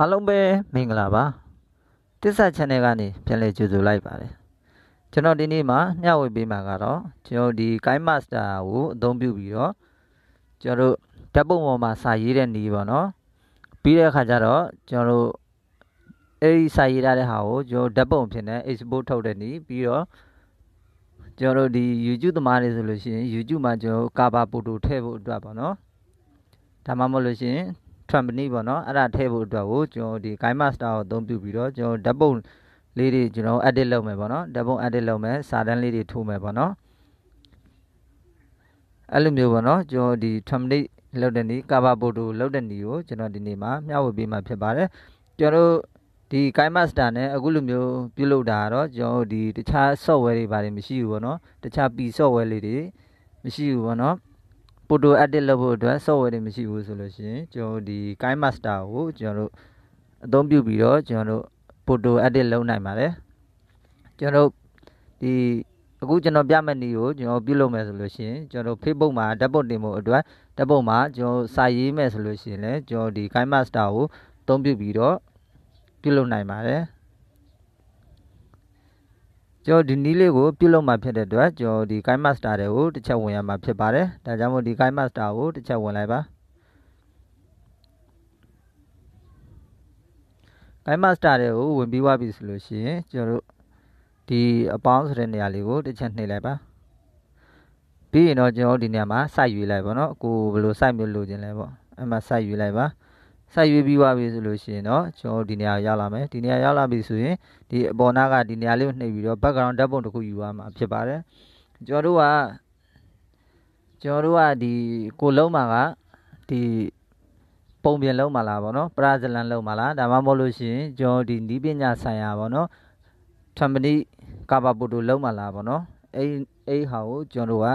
အားလုံးပဲမင်္ဂလာပါတစ္ဆာ channel ကနေပြန်လည်ကြိုဆိုလိုက်ပါတယ်ကျွန်တော်ဒီနေ့မှာမျှဝေပေးမှာကတော့ကျွန်တော်ဒီ Game Master ကိုအသုံးပြုပြီးတော့ကျွန်တော်တို့ဓာတ်ပုံပေါ်မှာစာရေးတဲ့နေပေါ့နော်ပြီးတဲ့အခါကျတော့ကျွန်တော်တို့အဲဒီစာရေးထားတဲ့ဟာကိုကျွန်တော်ဓာတ်ပုံဖြစ်နေ export ထုတ်တဲ့နေပြီးတော့ကျွန်တော်တို့ဒီ YouTube သမားတွေဆိုလို့ရှိရင် YouTube မှာကျွန်တော် cover photo ထည့်ဖို့အတွက်ပေါ့နော်ဒါမှမဟုတ်လို့ရှိရင် company ပေါ့နော်အဲ့ဒါထည့်ဖို့အတွက်ကိုကျွန်တော်ဒီ guide master ကိုအသုံးပြုပြီးတော့ကျွန်တော်ဓာတ်ပုံလေးတွေကျွန်တော် edit လုပ်မယ်ပေါ့နော်ဓာတ်ပုံ edit လုပ်မယ်စာတန်းလေးတွေထိုးမယ်ပေါ့နော်အဲ့လိုမျိုးပေါ့နော်ကျွန်တော်ဒီ template လောက်တဲ့နီး cover photo လောက်တဲ့နီးကိုကျွန်တော်ဒီနေ့မှာမျှဝေပေးမှာဖြစ်ပါတယ်ကျွန်တော်တို့ဒီ Kai Master နဲ့အခုလိုမျိုးပြုလုပ်တာကတော့ကျွန်တော်ဒီတခြား software တွေပါတယ်မရှိဘူးပေါ့နော်တခြား P software လေးတွေမရှိဘူးပေါ့နော်ပိုတို edit လုပ်ဖို့အတွက် software တွေမရှိဘူးဆိုလို့ရှိရင်ကျွန်တော်ဒီ Kai Master ကိုကျွန်တော်တို့အသုံးပြုပြီးတော့ကျွန်တော်တို့ photo edit လုပ်နိုင်ပါတယ်ကျွန်တော်တို့ဒီအခုကျွန်တော်ပြမယ့်နည်းကိုကျွန်တော်ပြုလုပ်မယ်ဆိုလို့ရှိရင်ကျွန်တော် Facebook မှာဓာတ်ပုံတင်ဖို့အတွက်ဓာတ်ပုံမှာကျွန်တော်စာရေးမယ်ဆိုလို့ရှိရင်လည်းကျွန်တော်ဒီ Kai Master ကိုအသုံးပြုပြီးတော့ပြုလုပ်နိုင်ပါတယ်ကျွန်တော်ဒီနီးလေးကိုပြုတ်လောက်မှဖြစ်တဲ့အတွက်ကျွန်တော်ဒီ Guide Master တွေကိုတစ်ချက်ဝင်ရမှာဖြစ်ပါတယ်။ဒါကြောင့်မို့ဒီ Guide Master ကိုတစ်ချက်ဝင်လိုက်ပါ။ Guide Master တွေကိုဝင်ပြီးွားပြီဆိုလို့ရှိရင်ကျွန်တော်တို့ဒီအပေါင်းဆိုတဲ့နေရာလေးကိုတစ်ချက်နှိပ်လိုက်ပါ။ပြီးရင်တော့ကျွန်တော်တို့ဒီနေရာမှာစိုက်ယူလိုက်ပါနော်။အခုဘယ်လိုစိုက်မျိုးလိုချင်လဲပေါ့။အဲ့မှာစိုက်ယူလိုက်ပါ။ဆက်ရွေးပြီးွားပြီဆိုလို့ရှိရင်တော့ကျွန်တော်ဒီနေရာရောက်လာမယ်ဒီနေရာရောက်လာပြီဆိုရင်ဒီအပေါ်နားကဒီနေရာလေးကိုနှိပ်ပြီးတော့ background ဓာတ်ပုံတစ်ခုယူရမှာဖြစ်ပါတယ်ကျွန်တော်တို့ကကျွန်တော်တို့ကဒီကိုလုံးမှာကဒီပုံပြင်လုံးမှာလားဗောနော်ပရာဇလန်လုံးမှာလားဒါမှမဟုတ်လို့ရှိရင်ကျွန်တော်ဒီနီးပညာဆိုင်ရာဗောနော်ထမ်ပနီကာပါပိုတိုလုံးမှာလားဗောနော်အဲ့အဲ့ဟာကိုကျွန်တော်တို့က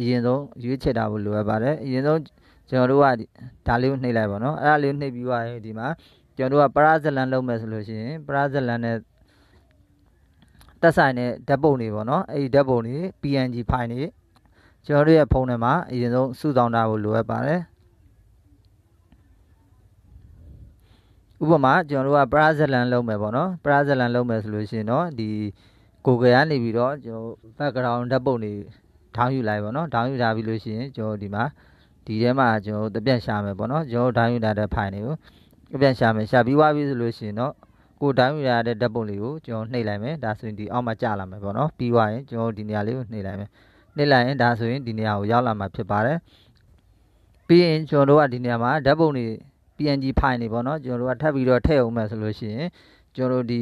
အရင်ဆုံးရွေးချယ်တာကိုလိုအပ်ပါတယ်အရင်ဆုံးကျွန်တော်တို့ကဒါလေးကိုနှိပ်လိုက်ပါတော့အဲ့ဒါလေးကိုနှိပ်ပြီးသွားရင်ဒီမှာကျွန်တော်တို့ကပရာဇလန်လုပ်မယ်ဆိုလို့ရှိရင်ပရာဇလန်နဲ့တက်ဆိုင်တဲ့ဓာတ်ပုံတွေပေါ့နော်အဲ့ဒီဓာတ်ပုံတွေ PNG ဖိုင်တွေကျွန်တော်တို့ရဲ့ဖုန်းထဲမှာအရင်ဆုံးစုဆောင်တာကိုလိုအပ်ပါတယ်ဥပမာကျွန်တော်တို့ကပရာဇလန်လုပ်မယ်ပေါ့နော်ပရာဇလန်လုပ်မယ်ဆိုလို့ရှိရင်တော့ဒီ Google ကနေပြီးတော့ကျွန်တော် background ဓာတ်ပုံတွေဒေါင်းယူလိုက်ပေါ့နော်ဒေါင်းယူထားပြီးလို့ရှိရင်ကျွန်တော်ဒီမှာဒီထဲမှာကျွန်တော်တပြက်ရှာမယ်ပေါ့နော်ကျွန်တော်ဒေါင်းယူထားတဲ့ဖိုင်တွေကိုတပြက်ရှာမယ်ရှာပြီးွားပြီဆိုလို့ရှိရင်တော့ကိုဒေါင်းယူထားတဲ့ဓာတ်ပုံလေးကိုကျွန်တော်နှိပ်လိုက်မယ်ဒါဆိုရင်ဒီအောက်မှာကျလာမယ်ပေါ့နော်ပြီးွားရင်ကျွန်တော်ဒီနေရာလေးကိုနှိပ်လိုက်မယ်နှိပ်လိုက်ရင်ဒါဆိုရင်ဒီနေရာကိုရောက်လာမှာဖြစ်ပါတယ်ပြီးရင်ကျွန်တော်တို့ကဒီနေရာမှာဓာတ်ပုံတွေ PNG ဖိုင်တွေပေါ့နော်ကျွန်တော်တို့ကထပ်ပြီးတော့ထည့်အောင်မယ်ဆိုလို့ရှိရင်ကျွန်တော်ဒီ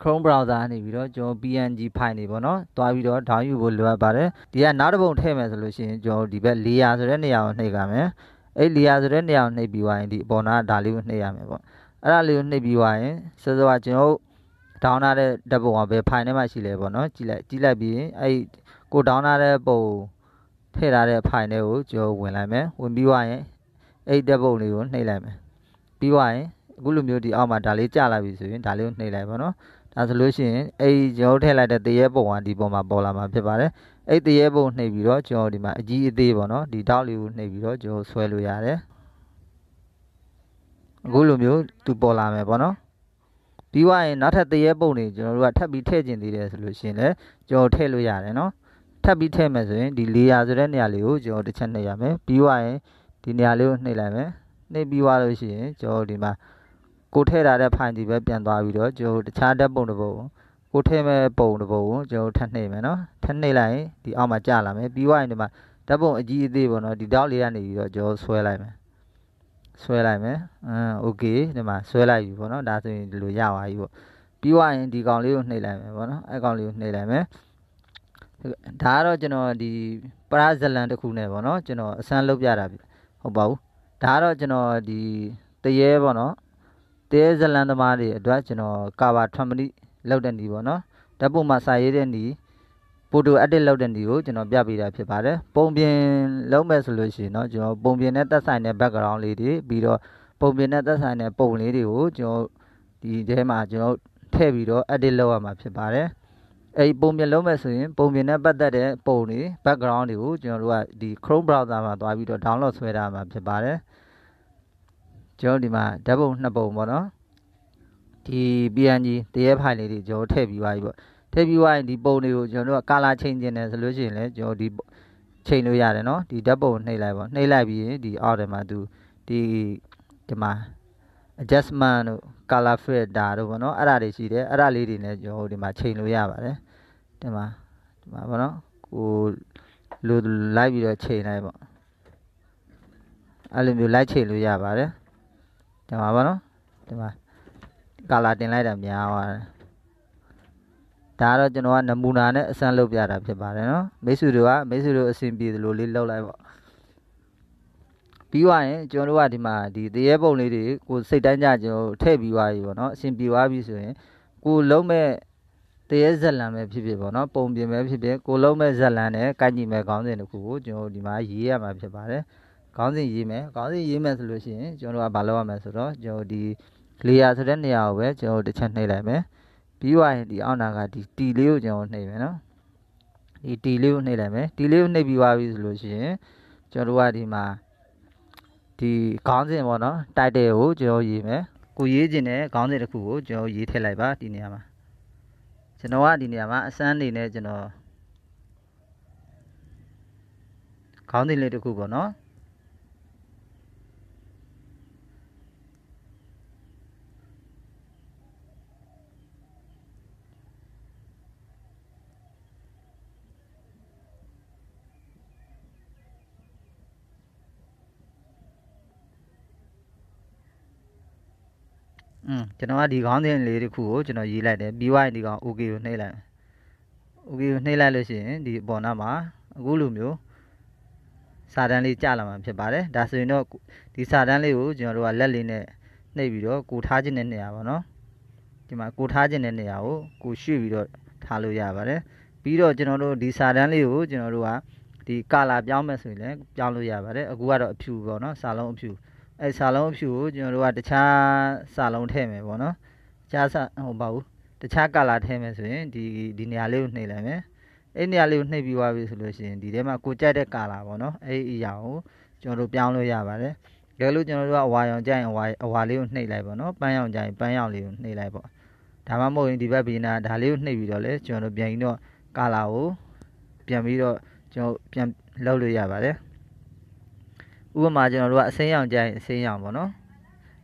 Chrome browser နေပြီးတော့ကျွန်တော် PNG file နေပေါ့နော်။တွားပြီးတော့ download ယူဖို့လိုအပ်ပါတယ်။ဒီကနောက်တစ်ပုံထည့်မယ်ဆိုလို့ရှိရင်ကျွန်တော်ဒီဘက် layer ဆိုတဲ့နေရာကိုနှိပ်ကြမယ်။အဲ့ layer ဆိုတဲ့နေရာကိုနှိပ်ပြီးွားရင်ဒီအပေါ်နာဒါလေးကိုနှိပ်ရမယ်ပေါ့။အဲ့ဒါလေးကိုနှိပ်ပြီးွားရင်စောစောကကျွန်တော်ဒေါင်းထားတဲ့ဓာတ်ပုံကဘယ် file ထဲမှာရှိလဲပေါ့နော်ကြည့်လိုက်ကြည့်လိုက်ပြီးရင်အဲ့ကိုဒေါင်းထားတဲ့ပုံထည့်ထားတဲ့ file တွေကိုကျွန်တော်ဝင်လိုက်မယ်ဝင်ပြီးွားရင်အဲ့ဓာတ်ပုံလေးကိုနှိပ်လိုက်မယ်ပြီးွားရင်အခုလိုမျိုးဒီအောက်မှာဒါလေးကျလာပြီဆိုရင်ဒါလေးကိုနှိပ်လိုက်ပါနော်ဒါဆိုလို့ရှိရင်အဲ့ဒီကျွန်တော်ထည့်လိုက်တဲ့တရေပုံကဒီပုံမှာပေါ်လာမှာဖြစ်ပါတယ်အဲ့တရေပုံနှိပ်ပြီးတော့ကျွန်တော်ဒီမှာအကြီးအသေးပေါ့နော်ဒီတောက်လေးကိုနှိပ်ပြီးတော့ကျွန်တော်ဆွဲလို့ရတယ်အခုလိုမျိုး သူပေါ်လာမယ်ပေါ့နော်ပြီးွားရင်နောက်ထပ်တရေပုံတွေကျွန်တော်တို့ကထပ်ပြီးထည့်ကျင်သေးတယ်ဆိုလို့ရှိရင်လည်းကျွန်တော်ထည့်လို့ရတယ်နော်ထပ်ပြီးထည့်မယ်ဆိုရင်ဒီ400ဆိုတဲ့နေရာလေးကိုကျွန်တော်တစ်ချက်နှိပ်ရမယ်ပြီးွားရင်ဒီနေရာလေးကိုနှိပ်လိုက်မယ်နှိပ်ပြီးွားလို့ရှိရင်ကျွန်တော်ဒီမှာကိုထည့်ထားတဲ့ဖိုင်ဒီပဲပြန်သွားပြီးတော့ကျွန်တော်တခြားဓာတ်ပုံတစ်ပုံကိုထည့်မဲ့ပုံတစ်ပုံကိုကျွန်တော်ထပ်နှိပ်မယ်နော်ထပ်နှိပ်လိုက်ရင်ဒီအောက်မှာကျလာမယ်ပြီးွားရင်ဒီမှာဓာတ်ပုံအကြီးအသေးပေါ့နော်ဒီတောက်လေးကနေပြီးတော့ကျွန်တော်ဆွဲလိုက်မယ်ဆွဲလိုက်မယ်အမ်โอเคဒီမှာဆွဲလိုက်ပြီပေါ့နော်ဒါဆိုရင်ဒီလိုရပါပြီပေါ့ပြီးွားရင်ဒီကောင်လေးကိုနှိပ်လိုက်မယ်ပေါ့နော်အဲကောင်လေးကိုနှိပ်လိုက်မယ်ဒါကတော့ကျွန်တော်ဒီပရာဇလန်တစ်ခုနဲ့ပေါ့နော်ကျွန်တော်အစမ်းလုပ်ပြတာဟုတ်ပါဘူးဒါကတော့ကျွန်တော်ဒီတရေပေါ့နော်တဲဇလန်သမားတွေအတွက်ကျွန်တော်ကာဗာထွန်မဏိလောက်တဲ့နီပေါ့နော်ဓာတ်ပုံမှာစာရေးတဲ့နီပိုတိုအက်ဒစ်လောက်တဲ့နီကိုကျွန်တော်ပြပေးတာဖြစ်ပါတယ်ပုံပြင်လုံးမဲ့ဆိုလို့ရှိရင်เนาะကျွန်တော်ပုံပြင်နဲ့သက်ဆိုင်တဲ့ background လေးတွေပြီးတော့ပုံပြင်နဲ့သက်ဆိုင်တဲ့ပုံလေးတွေကိုကျွန်တော်ဒီထဲမှာကျွန်တော်ထည့်ပြီးတော့ edit လုပ်ရမှာဖြစ်ပါတယ်အဲဒီပုံပြင်လုံးမဲ့ဆိုရင်ပုံပြင်နဲ့ပတ်သက်တဲ့ပုံတွေ background တွေကိုကျွန်တော်တို့ကဒီ Chrome browser မှာသွားပြီးတော့ download ဆွဲထားမှာဖြစ်ပါတယ်ကျွန်တော်ဒီမှာဓာတ်ပုံနှစ်ပုံပေါ့နော်ဒီ PNG တရေဖိုင်လေးတွေကျွန်တော်ထည့်ပြီးသွားပြီပေါ့ထည့်ပြီးသွားရင်ဒီပုံတွေကိုကျွန်တော်တို့က color change တင်တယ်ဆိုလို့ရှိရင်လည်းကျွန်တော်ဒီ change လို့ရတယ်နော်ဒီဓာတ်ပုံနှိပ်လိုက်ပေါ့နှိပ်လိုက်ပြီးရင်ဒီ order မှာသူဒီဒီမှာ adjustment တို့ color filter တို့ပေါ့နော်အဲ့ဒါတွေရှိတယ်အဲ့ဒါလေးတွေနဲ့ကျွန်တော်ဒီမှာချိန်လို့ရပါတယ်ဒီမှာဒီမှာပေါ့နော်ကိုလိုလိုက်ပြီးတော့ချိန်လိုက်ပေါ့အဲ့လိုမျိုးလိုက်ချိန်လို့ရပါတယ်ဒီမှာပေါ့နော်ဒီမှာ color တင်လိုက်တာများသွားတယ်ဒါကတော့ကျွန်တော်ကနမူနာနဲ့အစမ်းလုပ်ပြတာဖြစ်ပါတယ်နော်မိတ်ဆွေတို့ကမိတ်ဆွေတို့အဆင်ပြေသလိုလေးလုပ်လိုက်ပေါ့ပြီးသွားရင်ကျွန်တော်တို့ကဒီမှာဒီတရေပုံလေးတွေကို စိတ်တန်းကြကျွန်တော်ထည့်ပြီးသွားပြီပေါ့နော်အဆင်ပြေသွားပြီဆိုရင်ကိုလုံးမဲ့တရေဇက်လန်ပဲဖြစ်ဖြစ်ပေါ့နော်ပုံပြင်ပဲဖြစ်ဖြစ်ကိုလုံးမဲ့ဇက်လန်နဲ့ကိုင်ကြီးမဲ့ခေါင်းစဉ်တစ်ခုကိုကျွန်တော်ဒီမှာရေးရမှာဖြစ်ပါတယ်ခေါင်းစဉ်ရေးမယ်ခေါင်းစဉ်ရေးမယ်ဆိုလို့ရှိရင်ကျွန်တော်တို့ကဘာလုပ်ရမလဲဆိုတော့ကျွန်တော်ဒီ layer ဆိုတဲ့နေရာကိုပဲကျွန်တော်တို့တစ်ချက်နှိပ်လိုက်မယ်ပြီးွားရင်ဒီအောက်နာကဒီ t လေးကိုကျွန်တော်နှိပ်မယ်နော်ဒီ t လေးကိုနှိပ်လိုက်မယ် t လေးကိုနှိပ်ပြီးွားပြီဆိုလို့ရှိရင်ကျွန်တော်တို့ကဒီမှာဒီခေါင်းစဉ်ပေါ့နော် title ကိုကျွန်တော်ရေးမယ်ကိုရေးခြင်းတဲ့ခေါင်းစဉ်တစ်ခုကိုကျွန်တော်ရေးထည့်လိုက်ပါဒီနေရာမှာကျွန်တော်ကဒီနေရာမှာအစမ်းနေနဲ့ကျွန်တော်ခေါင်းစဉ်လေးတစ်ခုပေါ့နော်อืมကျွန်တော်ကဒီခေါင်းစဉ်လေးတစ်ခုကိုကျွန်တော်ရေးလိုက်တယ်ပြီးွားရင်ဒီကောင် okay ကိုနှိပ်လိုက် okay ကိုနှိပ်လိုက်လို့ရှိရင်ဒီပေါ်နားမှာအခုလိုမျိုးစာတန်းလေးကြလာမှာဖြစ်ပါတယ်ဒါဆိုရင်တော့ဒီစာတန်းလေးကိုကျွန်တော်တို့ကလက်လေးနဲ့နှိပ်ပြီးတော့ကိုထားခြင်းတဲ့နေရာပေါ့နော်ဒီမှာ ကိုထားခြင်းတဲ့နေရာကိုကိုရွှေ့ပြီးတော့ထားလို့ရပါတယ်ပြီးတော့ကျွန်တော်တို့ဒီစာတန်းလေးကိုကျွန်တော်တို့ကဒီ color ပြောင်းမယ်ဆိုရင်လည်းပြောင်းလို့ရပါတယ်အခုကတော့အဖြူပေါ့နော်စာလုံးအဖြူအဲဆာလုံးအဖြူကိုကျွန်တော်တို့ကတခြားဆာလုံးထည့်မယ်ပေါ့နော်တခြားဆာဟိုပါဘူးတခြား color ထည့်မယ်ဆိုရင်ဒီဒီနေရာလေးကိုနှိပ်လိုက်မယ်အဲ့နေရာလေးကိုနှိပ်ပြီးသွားပြီဆိုလို့ရှိရင်ဒီထဲမှာကိုကြိုက်တဲ့ color ပေါ့နော်အဲ့အရာကိုကျွန်တော်တို့ပြောင်းလို့ရပါတယ်တကယ်လို့ကျွန်တော်တို့ကအဝါရောင်ကြိုက်ရင်အဝါအဝါလေးကိုနှိပ်လိုက်ပေါ့နော်ပန်းရောင်ကြိုက်ရင်ပန်းရောင်လေးကိုနှိပ်လိုက်ပေါ့ဒါမှမဟုတ်ရင်ဒီဘက်ဘီနာဒါလေးကိုနှိပ် ပြီးတော့လဲကျွန်တော်တို့ပြန်ပြီးတော့ color ကိုပြန်ပြီးတော့ကျွန်တော်ပြန်လောက်လို့ရပါတယ်ဥပမာကျွန်တော်တို့ကအစင်းရောင်ကြိုင်အစင်းရောင်ပေါ့နော်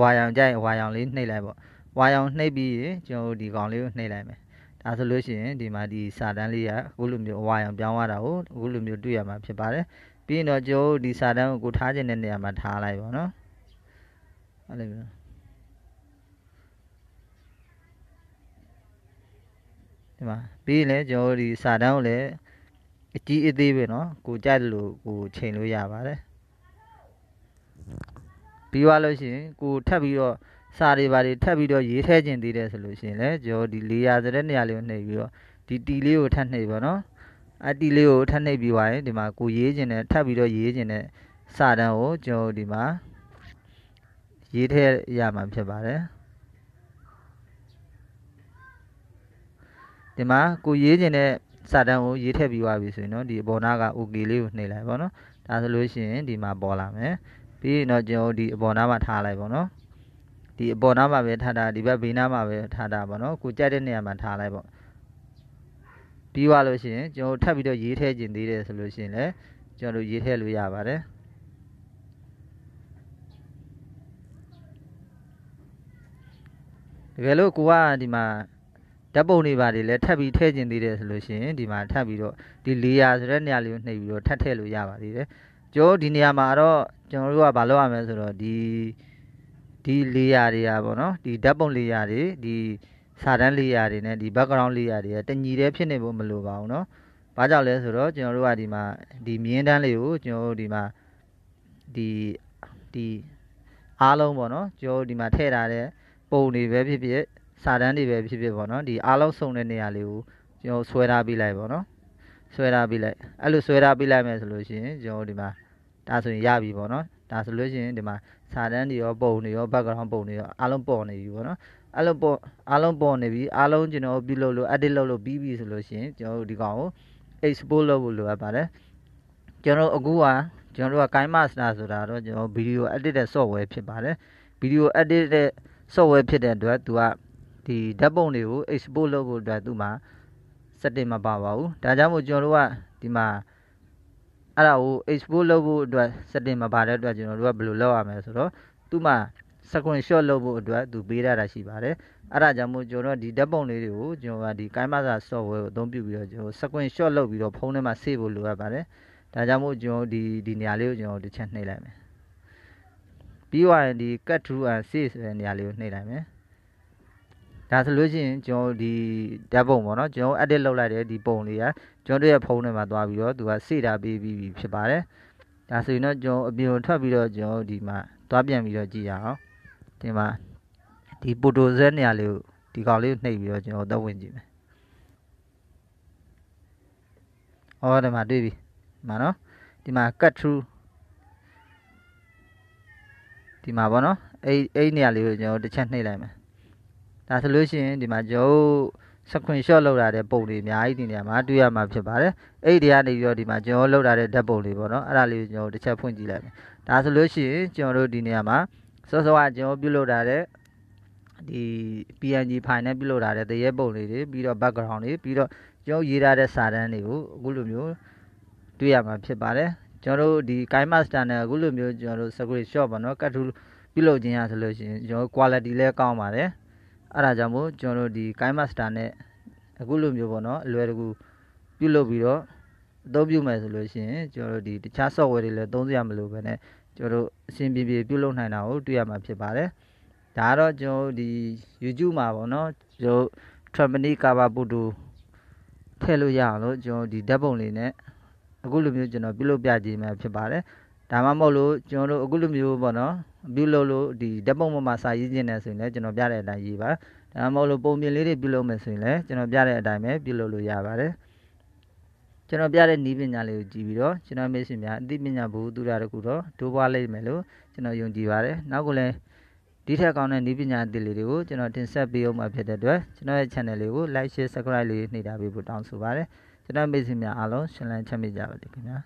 ဝါရောင်ကြိုင်ဝါရောင်လေးနှိပ်လိုက်ပေါ့ဝါရောင်နှိပ်ပြီးရင်ကျွန်တော်တို့ဒီကောင်လေးကိုနှိပ်လိုက်မယ်ဒါဆိုလို့ရှိရင်ဒီမှာဒီစာတန်းလေးကအခုလိုမျိုးဝါရောင်ပြောင်းသွားတာကိုအခုလိုမျိုးတွေ့ရမှာဖြစ်ပါတယ်ပြီးရင်တော့ကျွန်တော်တို့ဒီစာတန်းကိုကိုထားခြင်းတဲ့နေရာမှာထားလိုက်ပေါ့နော်အဲ့လိုမျိုးဒီမှာပြီးရင်လည်းကျွန်တော်တို့ဒီစာတန်းကိုလည်းအကြီးအသေးပဲเนาะကိုကြိုက်လို့ကိုချိန်လို့ရပါတယ်ပြီးသွားလို့ရှိရင်ကိုထပ်ပြီးတော့စာတွေဘာတွေထပ်ပြီးတော့ရေးထည့်ခြင်းသေးတယ်ဆိုလို့ရှိရင်လည်းကျွန်တော်ဒီလေယာဆိုတဲ့နေရာလေးကိုနှိပ်ပြီးတော့ဒီတီလေးကိုထပ်နှိပ်ပါနော်အတီလေးကိုထပ်နှိပ်ပြီးသွားရင်ဒီမှာကိုရေးခြင်းနဲ့ထပ်ပြီးတော့ရေးခြင်းနဲ့စာတန်းကိုကျွန်တော်ဒီမှာရေးထည့်ရမှာဖြစ်ပါတယ်ဒီမှာကိုရေးခြင်းတဲ့စာတန်းကိုရေးထည့်ပြီးသွားပြီဆိုရင်တော့ဒီအပေါ်နာက OK လေးကိုနှိပ်လိုက်ပါတော့ဒါဆိုလို့ရှိရင်ဒီမှာပေါ်လာမယ်ပြီးရင်တော့ကျွန်တော်ဒီအပေါ်နားမှာထားလိုက်ပေါ့နော်ဒီအပေါ်နားမှာပဲထားတာဒီဘက်ဘေးနားမှာပဲထားတာပေါ့နော်ကိုကြိုက်တဲ့နေရာမှာထားလိုက်ပေါ့ပြီးသွားလို့ရှိရင်ကျွန်တော်ထပ်ပြီးတော့ရေးထည့်ခြင်းသေးတယ်ဆိုလို့ရှိရင်လည်းကျွန်တော်ရေးထည့်လို့ရပါတယ်တကယ်လို့ကိုကဒီမှာဓာတ်ပုံတွေပါတွေလည်းထပ်ပြီးထည့်ကျင်သေးတယ်ဆိုလို့ရှိရင်ဒီမှာထပ်ပြီးတော့ဒီ layer ဆိုတဲ့နေရာလေးကိုနှိပ်ပြီးတော့ထပ်ထည့်လို့ရပါသေးတယ်ကျွန်တော်ဒီနေရာမှာတော့ကျွန်တော်တို့ကဘာလုပ်ရမလဲဆိုတော့ဒီဒီလေယာတွေอ่ะဗောနော်ဒီဓာတ်ပုံလေယာတွေဒီစာတန်းလေယာတွေနဲ့ဒီ background လေယာတွေကတညီတည်းဖြစ်နေဖို့မလိုပါဘူးเนาะ။ဘာကြောင့်လဲဆိုတော့ကျွန်တော်တို့ကဒီမှာဒီမြင်းတန်းလေးကိုကျွန်တော်တို့ဒီမှာဒီဒီအားလုံးပေါ့နော်ကျွန်တော်တို့ဒီမှာထည့်ထားတဲ့ပုံတွေပဲဖြစ်ဖြစ်စာတန်းတွေပဲဖြစ်ဖြစ်ပေါ့နော်ဒီအားလုံးစုံတဲ့နေရာလေးကိုကျွန်တော်ဆွဲထားပေးလိုက်ပေါ့နော်။ဆွဲထားပြီးလိုက်အဲ့လိုဆွဲထားပြီးလိုက်မယ်ဆိုလို့ရှိရင်ကျွန်တော်ဒီမှာဒါဆိုရင်ရပြီပေါ့နော်ဒါဆိုလို့ရှိရင်ဒီမှာစာတန်းတွေရောပုံတွေရော background ပုံတွေရောအားလုံးပေါ်နေပြီပေါ့နော်အဲ့လိုပေါ်အားလုံးပေါ်နေပြီအားလုံးကျွန်တော်ပြုလုပ်လို့ edit လုပ်လို့ပြီးပြီဆိုလို့ရှိရင်ကျွန်တော်ဒီကောင်ကို export လုပ်ဖို့လိုအပ်ပါတယ်ကျွန်တော်အခုကကျွန်တော်တို့က Kaima Master ဆိုတာတော့ကျွန်တော် video edit တဲ့ software ဖြစ်ပါတယ် video edit တဲ့ software ဖြစ်တဲ့အတွက်သူကဒီဓာတ်ပုံတွေကို export လုပ်ဖို့အတွက်သူမှာ setting မပါပါဘူးဒါကြောင့်မို့ကျွန်တော်တို့ကဒီမှာအဲ့ဒါကို export လုပ်ဖို့အတွက် setting မပါတဲ့အတွက်ကျွန်တော်တို့ကဘယ်လိုလုပ်ရမလဲဆိုတော့သူ့မှာ screenshot လုပ်ဖို့အတွက်သူပေးရတာရှိပါတယ်အဲ့ဒါကြောင့်မို့ကျွန်တော်ဒီဓာတ်ပုံလေးတွေကိုကျွန်တော်ကဒီ Canva software ကိုအသုံးပြုပြီးတော့ကျွန်တော် screenshot လုပ်ပြီးတော့ဖုန်းထဲမှာ save ဖို့လိုအပ်ပါတယ်ဒါကြောင့်မို့ကျွန်တော်ဒီဒီနေရာလေးကိုကျွန်တော်တစ်ချက်နှိပ်လိုက်မယ်ပြီးသွားရင်ဒီ cut through and save ဆိုတဲ့နေရာလေးကိုနှိပ်လိုက်မယ်ဒါဆိုလို့ရှိရင်ကျွန်တော်ဒီဓာတ်ပုံပေါ့နော်ကျွန်တော် edit လုပ်လိုက်တဲ့ဒီပုံလေးကကျွန်တော်တို့ရဲ့ဖုန်းထဲမှာသွားပြီးတော့သူကစေတာပေးပြီးဖြစ်ပါတယ်ဒါဆိုရင်တော့ကျွန်တော်အပြင်ထွက်ပြီးတော့ကျွန်တော်ဒီမှာသွားပြန်ပြီးတော့ကြည့်ရအောင်ဒီမှာဒီပိုတိုဇက်နေရာလေးကိုဒီကောင်လေးကိုနှိပ်ပြီးတော့ကျွန်တော်သက်ဝင်ကြည့်မယ်ဟောဒီမှာတွေ့ပြီမှာနော်ဒီမှာ cut through ဒီမှာပေါ့နော်အဲ့အဲ့နေရာလေးကိုကျွန်တော်တစ်ချက်နှိပ်လိုက်မယ်ဒါဆိုလို့ရှိရင်ဒီမှာကျွန်တော်စခွင်ရှော့လောက်လာတဲ့ပုံတွေအများကြီးဒီနေရာမှာတွေ့ရမှာဖြစ်ပါတယ်အဲ့ဒီကနေပြီးတော့ဒီမှာကျွန်တော်လောက်လာတဲ့ဓာတ်ပုံတွေပေါ့နော်အဲ့ဒါလေးကိုကျွန်တော်တစ်ချက်ဖွင့်ကြည့်လိုက်မယ်ဒါဆိုလို့ရှိရင်ကျွန်တော်တို့ဒီနေရာမှာစောစောကကျွန်တော်ပြုတ်လောက်လာတဲ့ဒီ PNG ဖိုင်နဲ့ပြုတ်လောက်လာတဲ့တရေပုံလေးတွေပြီးတော့ background တွေပြီးတော့ကျွန်တော်ရေးထားတဲ့စာတမ်းတွေကိုအခုလိုမျိုးတွေ့ရမှာဖြစ်ပါတယ်ကျွန်တော်တို့ဒီ Kai Master နဲ့အခုလိုမျိုးကျွန်တော်တို့ secret shop ပေါ့နော်ကတ်ထူးပြုတ်လုပ်ခြင်းရဆိုလို့ရှိရင်ကျွန်တော် quality လည်းကောင်းပါတယ်အဲ့ဒါကြောင့်မို့ကျွန်တော်တို့ဒီကိုင်းမတ်စတာနဲ့အခုလိုမျိုးပေါ့နော်အလွယ်တကူပြုတ်လုပ်ပြီးတော့အသုံးပြုမယ်ဆိုလို့ရှိရင်ကျွန်တော်တို့ဒီတခြား software တွေလည်းသုံးစရာမလိုဘဲနဲ့ကျွန်တော်တို့အဆင်ပြေပြေပြုတ်လုပ်နိုင်တာကိုတွေ့ရမှာဖြစ်ပါတယ်ဒါကတော့ကျွန်တော်တို့ဒီ YouTube မှာပေါ့နော်ကျွန်တော် Trapani cover photo ထည့်လို့ရအောင်လို့ကျွန်တော်ဒီဓာတ်ပုံလေးနဲ့အခုလိုမျိုးကျွန်တော်ပြုတ်လုပ်ပြခြင်းမှာဖြစ်ပါတယ်ဒါမှမဟုတ်လို့ကျွန်တော်တို့အခုလိုမျိုးပေါ့နော် ပြုလုပ်လို့ဒီဓာတ်ပုံပေါ်မှာစာရေးခြင်းနဲ့ဆိုရင်လည်းကျွန်တော်ပြတဲ့အတိုင်းရေးပါဒါမှမဟုတ်လို့ပုံပြင်လေးတွေပြုလုပ်မယ်ဆိုရင်လည်းကျွန်တော်ပြတဲ့အတိုင်းပဲပြုလုပ်လို့ရပါတယ်ကျွန်တော်ပြတဲ့နည်းပညာလေးကိုကြည့်ပြီးတော့ကျွန်တော်မိတ်ဆွေများအသိပညာဘူသူရတခုတော့ဒိုးပွားလိမ့်မယ်လို့ကျွန်တော်ယုံကြည်ပါတယ်နောက်ကလည်းဒီထက်ကောင်းတဲ့နည်းပညာအသစ်လေးတွေကိုကျွန်တော်တင်ဆက်ပေးအောင်မှာဖြစ်တဲ့အတွက်ကျွန်တော်ရဲ့ channel လေးကို like share subscribe လေးနှိပ်ထားပေးဖို့တောင်းဆိုပါတယ်ကျွန်တော်မိတ်ဆွေများအားလုံးရှင်လန်းချမ်းမြေ့ကြပါစေခင်ဗျာ